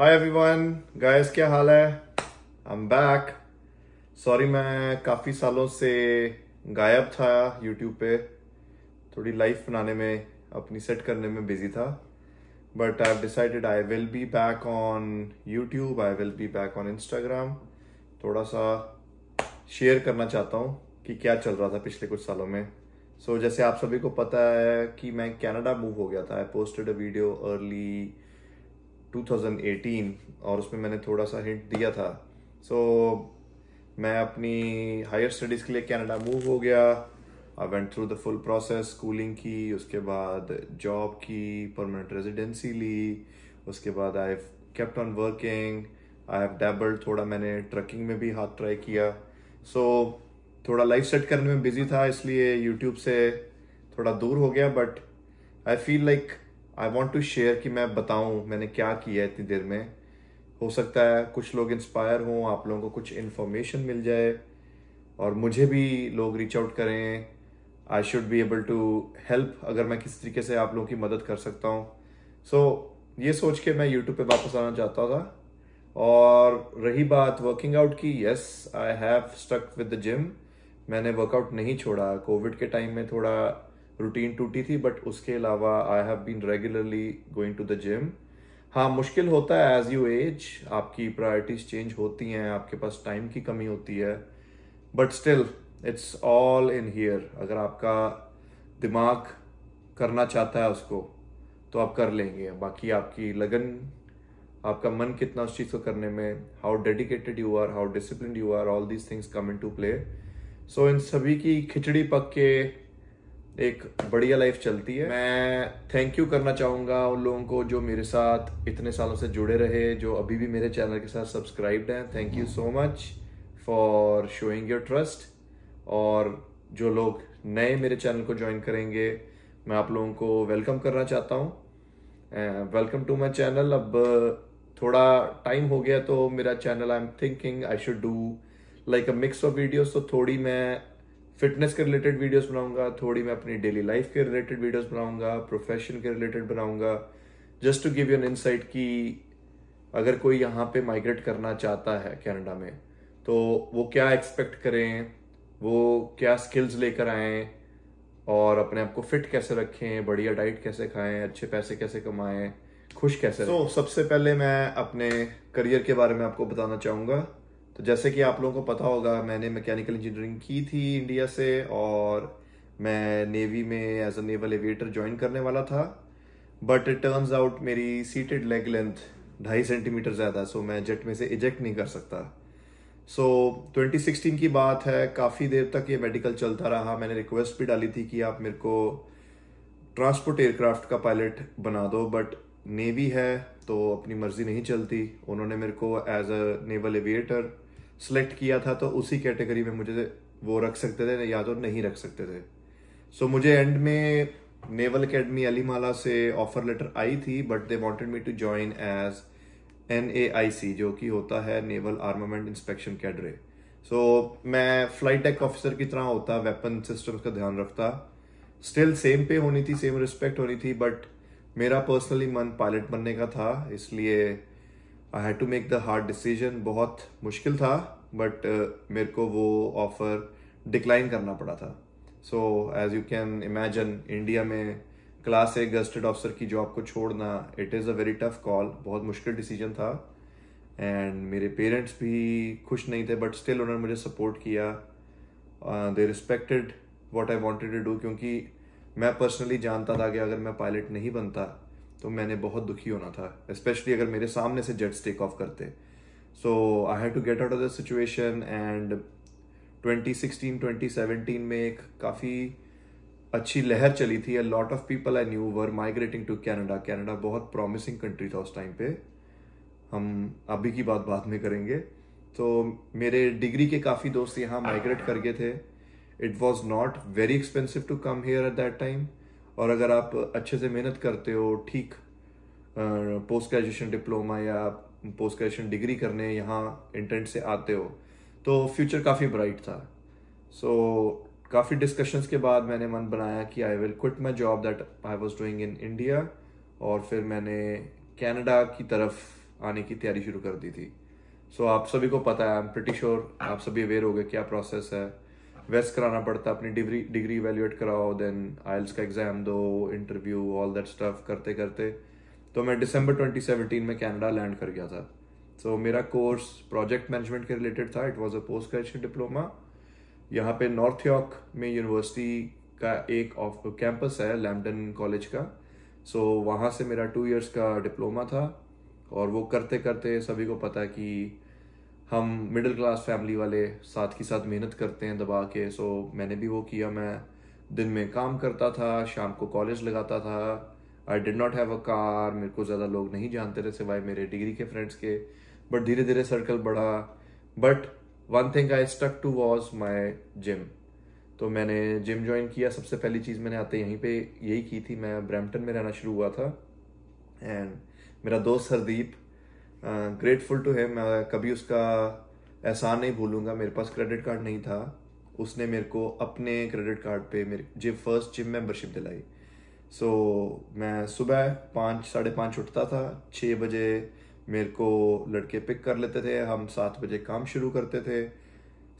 hi everyone guys क्या हाल है I am back sorry मैं काफ़ी सालों से गायब था यूट्यूब पे थोड़ी लाइफ बनाने में अपनी सेट करने में बिजी था but I decided I will be back on YouTube I will be back on Instagram थोड़ा सा शेयर करना चाहता हूँ कि क्या चल रहा था पिछले कुछ सालों में सो so, जैसे आप सभी को पता है कि मैं कनाडा मूव हो गया था I posted a video early 2018 और उसमें मैंने थोड़ा सा हिंट दिया था सो so, मैं अपनी हायर स्टडीज़ के लिए कनाडा मूव हो गया I went through the full process schooling की उसके बाद जॉब की परमानेंट रेजिडेंसी ली उसके बाद I kept on working I have dabbled थोड़ा मैंने ट्रकिंग में भी हाथ ट्राई किया सो so, थोड़ा लाइफ सेट करने में बिजी था इसलिए यूट्यूब से थोड़ा दूर हो गया but I feel like I want to share कि मैं बताऊँ मैंने क्या किया इतनी देर में हो सकता है कुछ लोग इंस्पायर हों आप लोगों को कुछ इन्फॉर्मेशन मिल जाए और मुझे भी लोग रीच आउट करें I should be able to help अगर मैं किस तरीके से आप लोगों की मदद कर सकता हूँ सो so, ये सोच के मैं यूट्यूब पे वापस आना चाहता था और रही बात वर्किंग आउट की yes I have stuck with the gym मैंने वर्कआउट नहीं छोड़ा कोविड के टाइम में थोड़ा रूटीन टूटी थी बट उसके अलावा I have been regularly going to the gym हाँ मुश्किल होता है एज यू एज आपकी प्रायोरिटीज़ चेंज होती हैं आपके पास टाइम की कमी होती है but still it's all in here अगर आपका दिमाग करना चाहता है उसको तो आप कर लेंगे बाकी आपकी लगन आपका मन कितना उस चीज़ को करने में how dedicated you are how discipline you are all these things come in to play so इन सभी की खिचड़ी पक के एक बढ़िया लाइफ चलती है मैं थैंक यू करना चाहूँगा उन लोगों को जो मेरे साथ इतने सालों से जुड़े रहे जो अभी भी मेरे चैनल के साथ सब्सक्राइब्ड हैं thank you so much for showing your trust और जो लोग नए मेरे चैनल को ज्वाइन करेंगे मैं आप लोगों को वेलकम करना चाहता हूँ वेलकम टू माई चैनल अब थोड़ा टाइम हो गया तो मेरा channel I am thinking I should do like a mix of videos तो थोड़ी मैं फिटनेस के रिलेटेड वीडियोस बनाऊंगा थोड़ी मैं अपनी डेली लाइफ के रिलेटेड वीडियोस बनाऊंगा प्रोफेशन के रिलेटेड बनाऊंगा just to give you an insight कि अगर कोई यहाँ पे माइग्रेट करना चाहता है कनाडा में तो वो क्या एक्सपेक्ट करें वो क्या स्किल्स लेकर आए और अपने आप को फिट कैसे रखें बढ़िया डाइट कैसे खाएं अच्छे पैसे कैसे कमाएं खुश कैसे so, सबसे पहले मैं अपने करियर के बारे में आपको बताना चाहूँगा तो जैसे कि आप लोगों को पता होगा मैंने मैकेनिकल इंजीनियरिंग की थी इंडिया से और मैं नेवी में as a naval aviator join करने वाला था बट इट टर्म्स आउट मेरी सीटेड लेग लेंथ ढाई सेंटीमीटर ज़्यादा सो मैं जेट में से इजेक्ट नहीं कर सकता सो so, 2016 की बात है काफ़ी देर तक ये मेडिकल चलता रहा मैंने रिक्वेस्ट भी डाली थी कि आप मेरे को ट्रांसपोर्ट एयरक्राफ्ट का पायलट बना दो बट नेवी है तो अपनी मर्ज़ी नहीं चलती उन्होंने मेरे को as a naval aviator select किया था तो उसी कैटेगरी में मुझे वो रख सकते थे या तो नहीं रख सकते थे सो so, मुझे एंड में नेवल अकेडमी अलीमाला से ऑफर लेटर आई थी but they wanted me to join as an A I C जो कि होता है naval armament inspection cadre so मैं फ्लाइट टेक ऑफिसर की तरह होता वेपन सिस्टम्स का ध्यान रखता स्टिल सेम पे होनी थी सेम रिस्पेक्ट होनी थी बट मेरा पर्सनली मन पायलट बनने का था इसलिए I had to make the hard decision बहुत मुश्किल था बट uh, मेरे को वो ऑफ़र डिक्लाइन करना पड़ा था so as you can imagine India में क्लास ए गजटेड ऑफिसर की जॉब को छोड़ना it is a very tough call बहुत मुश्किल डिसीजन था एंड मेरे पेरेंट्स भी खुश नहीं थे बट स्टिल उन्होंने मुझे सपोर्ट किया they respected what I wanted to do क्योंकि मैं पर्सनली जानता था कि अगर मैं पायलट नहीं बनता तो मैंने बहुत दुखी होना था स्पेशली अगर मेरे सामने से जेट्स टेक ऑफ करते so I had to get out of the situation and 2016 2017 में एक काफ़ी अच्छी लहर चली थी lot of people I knew were migrating to Canada Canada बहुत प्रॉमिसिंग कंट्री था उस टाइम पे हम अभी की बात बाद में करेंगे तो मेरे डिग्री के काफ़ी दोस्त यहाँ माइग्रेट कर गए थे it was not very expensive to come here at that time और अगर आप अच्छे से मेहनत करते हो ठीक पोस्ट ग्रेजुएशन डिप्लोमा या पोस्ट ग्रेजुएशन डिग्री करने यहाँ इंटेंट से आते हो तो फ्यूचर काफ़ी ब्राइट था सो so, काफ़ी डिस्कशंस के बाद मैंने मन बनाया कि I will quit my job that I was doing in India और फिर मैंने कैनेडा की तरफ आने की तैयारी शुरू कर दी थी सो so, आप सभी को पता है आई एम प्रिटी श्योर आप सभी अवेयर हो गए क्या प्रोसेस है वेस्ट कराना पड़ता अपनी डिग्री डिग्री वैल्यूएट कराओ देन आयल्स का एग्ज़ाम दो इंटरव्यू ऑल दैट स्टफ करते करते तो मैं दिसंबर 2017 में कनाडा लैंड कर गया था सो so, मेरा कोर्स प्रोजेक्ट मैनेजमेंट के रिलेटेड था it was a post graduation diploma यहाँ पे नॉर्थ यॉर्क में यूनिवर्सिटी का एक ऑफ कैंपस है लैमडन कॉलेज का सो so, वहाँ से मेरा टू ईयर्स का डिप्लोमा था और वो करते करते सभी को पता कि हम मिडिल क्लास फैमिली वाले साथ ही साथ मेहनत करते हैं दबा के सो मैंने भी वो किया मैं दिन में काम करता था शाम को कॉलेज लगाता था I did not have a car मेरे को ज़्यादा लोग नहीं जानते थे सिवाय मेरे डिग्री के फ्रेंड्स के बट धीरे धीरे सर्कल बढ़ा but one thing I stuck to was my gym तो मैंने जिम ज्वाइन किया सबसे पहली चीज़ मैंने आते यहीं पे यही की थी मैं ब्रैम्पटन में रहना शुरू हुआ था एंड मेरा दोस्त हरदीप ग्रेटफुल टू हिम कभी उसका एहसान नहीं भूलूंगा मेरे पास क्रेडिट कार्ड नहीं था उसने मेरे को अपने क्रेडिट कार्ड पे मेरे जिम फर्स्ट जिम मेंबरशिप दिलाई सो so, मैं सुबह पाँच साढ़े पाँच उठता था छः बजे मेरे को लड़के पिक कर लेते थे हम सात बजे काम शुरू करते थे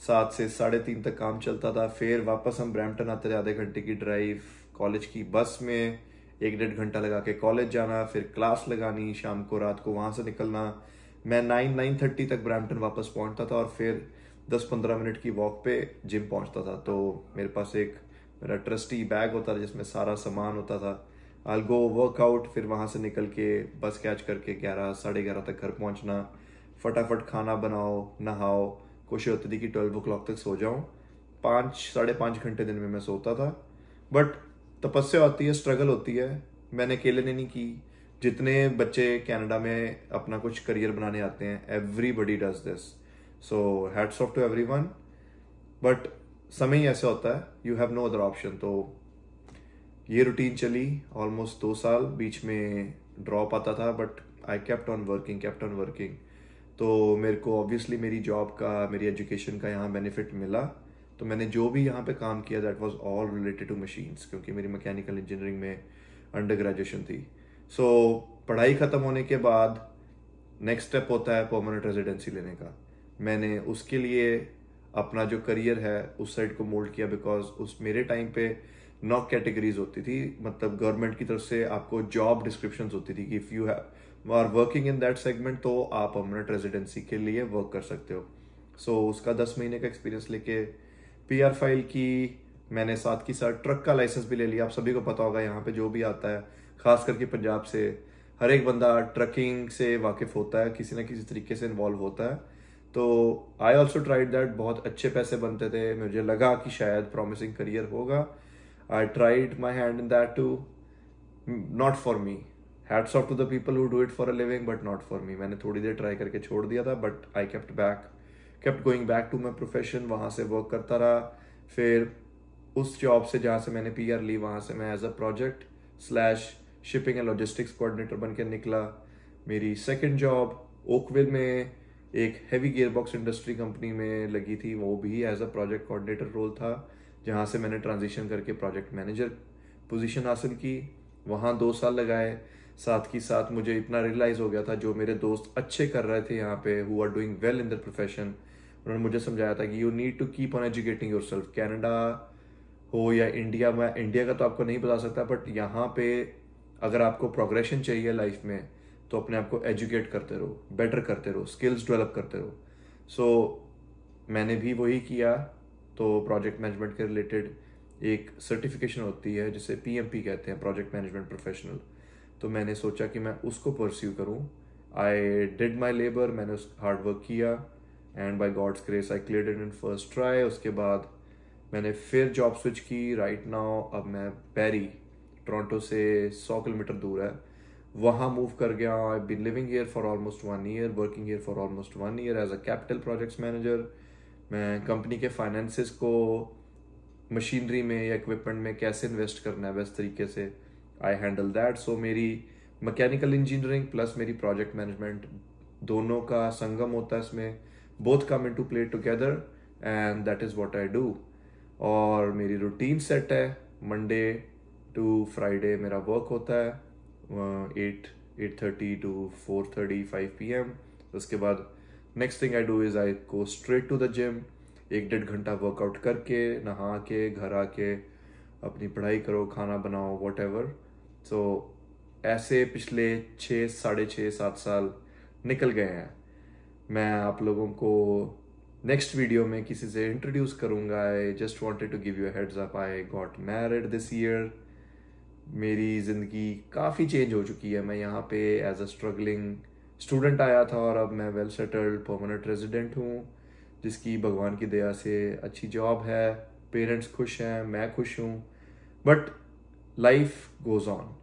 सात से साढ़े तीन तक काम चलता था फिर वापस हम ब्रैम्पटन आते थे आधे घंटे की ड्राइव कॉलेज की बस में एक डेढ़ घंटा लगा के कॉलेज जाना फिर क्लास लगानी शाम को रात को वहाँ से निकलना मैं नाइन नाइन थर्टी तक ब्रैम्पटन वापस पहुँचता था और फिर दस पंद्रह मिनट की वॉक पे जिम पहुँचता था तो मेरे पास एक मेरा ट्रस्टी बैग होता था जिसमें सारा सामान होता था आई गो वर्कआउट फिर वहाँ से निकल के बस कैच करके ग्यारह साढ़े ग्यारह तक घर पहुँचना फटाफट खाना बनाओ नहाओ कोशिश होती थी कि ट्वेल्व ओ क्लॉक तक सो जाऊँ पाँच साढ़े पाँच घंटे दिन में मैं सोता था बट तपस्या होती है स्ट्रगल होती है मैंने अकेले ने नहीं की जितने बच्चे कनाडा में अपना कुछ करियर बनाने आते हैं everybody does this so hats off to everyone but समय ही ऐसा होता है you have no other option तो ये रूटीन चली ऑलमोस्ट दो साल बीच में ड्रॉप आता था but I kept on working kept on working तो मेरे को ऑब्वियसली मेरी जॉब का मेरी एजुकेशन का यहाँ बेनिफिट मिला तो मैंने जो भी यहाँ पे काम किया that was all related to machines क्योंकि मेरी मैकेनिकल इंजीनियरिंग में अंडर ग्रेजुएशन थी सो so, पढ़ाई ख़त्म होने के बाद नेक्स्ट स्टेप होता है परमानेंट रेजिडेंसी लेने का मैंने उसके लिए अपना जो करियर है उस साइड को मोल्ड किया बिकॉज उस मेरे टाइम पे नौ कैटेगरीज होती थी मतलब गवर्नमेंट की तरफ से आपको जॉब डिस्क्रिप्शन होती थी कि if you have are working in that segment तो आप परमानेंट रेजिडेंसी के लिए वर्क कर सकते हो सो so, उसका दस महीने का एक्सपीरियंस लेके पीआर फाइल की मैंने साथ की साथ ट्रक का लाइसेंस भी ले लिया आप सभी को पता होगा यहाँ पे जो भी आता है खास करके पंजाब से हर एक बंदा ट्रकिंग से वाकिफ होता है किसी ना किसी तरीके से इन्वॉल्व होता है तो आई ऑल्सो ट्राइड दैट बहुत अच्छे पैसे बनते थे मुझे लगा कि शायद प्रॉमिसिंग करियर होगा I tried my hand in that too not for me hats off to the people who do it for a living but not for me मैंने थोड़ी देर ट्राई करके छोड़ दिया था but I kept back kept going back to my profession वहाँ से work करता रहा फिर उस जॉब से जहाँ से मैंने पी आर ली वहाँ से मैं as a project slash shipping and logistics coordinator बन के निकला मेरी सेकेंड जॉब ओकविल में एक हैवी गेयरबॉक्स इंडस्ट्री कंपनी में लगी थी वो भी as a project coordinator role था जहाँ से मैंने ट्रांजिशन करके प्रोजेक्ट मैनेजर पोजीशन हासिल की वहाँ दो साल लगाए साथ ही साथ मुझे इतना रियलाइज़ हो गया था जो मेरे दोस्त अच्छे कर रहे थे यहाँ पे who are doing well in the profession उन्होंने मुझे समझाया था कि you need to keep on educating yourself Canada हो या इंडिया मैं इंडिया का तो आपको नहीं बता सकता बट यहाँ पे अगर आपको प्रोग्रेशन चाहिए लाइफ में तो अपने आप को एजुकेट करते रहो बेटर करते रहो स्किल्स डेवलप करते रहो सो so, मैंने भी वही किया तो प्रोजेक्ट मैनेजमेंट के रिलेटेड एक सर्टिफिकेशन होती है जिसे पीएमपी कहते हैं प्रोजेक्ट मैनेजमेंट प्रोफेशनल तो मैंने सोचा कि मैं उसको परस्यू करूँ आई डिड माई लेबर मैंने उस हार्डवर्क किया and by God's grace I clear in first try उसके बाद मैंने फिर जॉब स्विच की राइट right नाउ अब मैं पैरी टोरंटो से सौ किलोमीटर दूर है वहाँ मूव कर गया I been living here for almost one year working here for almost one year as a capital projects manager मैं कंपनी के फाइनेंसिस को मशीनरी में या इक्विपमेंट में कैसे इन्वेस्ट करना है बेस्ट तरीके से आई हैंडल दैट सो मेरी मैकेनिकल इंजीनियरिंग प्लस मेरी प्रोजेक्ट मैनेजमेंट दोनों का संगम होता है इसमें both come in to play together and that is what I do और मेरी रूटीन सेट है मंडे टू फ्राइडे मेरा वर्क होता है at eight thirty to four thirty five P M उसके बाद next thing I do is I go straight to the gym एक डेढ़ घंटा वर्कआउट करके नहा के घर आके अपनी पढ़ाई करो खाना बनाओ वॉट एवर सो तो so, ऐसे पिछले छः साढ़े छः सात साल निकल गए हैं मैं आप लोगों को नेक्स्ट वीडियो में किसी से इंट्रोड्यूस करूँगा I just wanted to give you heads up I got married this year मेरी ज़िंदगी काफ़ी चेंज हो चुकी है मैं यहाँ पे एज अ स्ट्रगलिंग स्टूडेंट आया था और अब मैं वेल सेटल्ड परमानेंट रेजिडेंट हूँ जिसकी भगवान की दया से अच्छी जॉब है पेरेंट्स खुश हैं मैं खुश हूँ but life goes on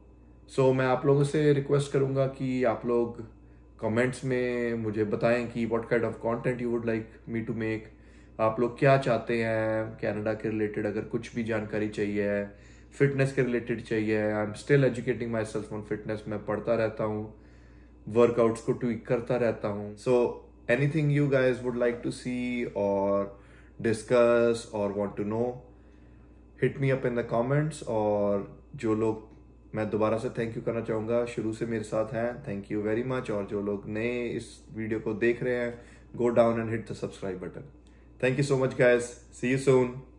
so so, मैं आप लोगों से रिक्वेस्ट करूँगा कि आप लोग कमेंट्स में मुझे बताएं कि what kind of content you would like me to make आप लोग क्या चाहते हैं कनाडा के रिलेटेड अगर कुछ भी जानकारी चाहिए है फिटनेस के रिलेटेड चाहिए I am still educating myself on fitness मैं पढ़ता रहता हूँ वर्कआउट्स को ट्विक करता रहता हूँ so anything you guys would like to see और डिस्कस और want to know hit me up in the comments और जो लोग मैं दोबारा से थैंक यू करना चाहूँगा शुरू से मेरे साथ हैं थैंक यू वेरी मच और जो लोग नए इस वीडियो को देख रहे हैं go down and hit the subscribe button thank you so much guys see you Son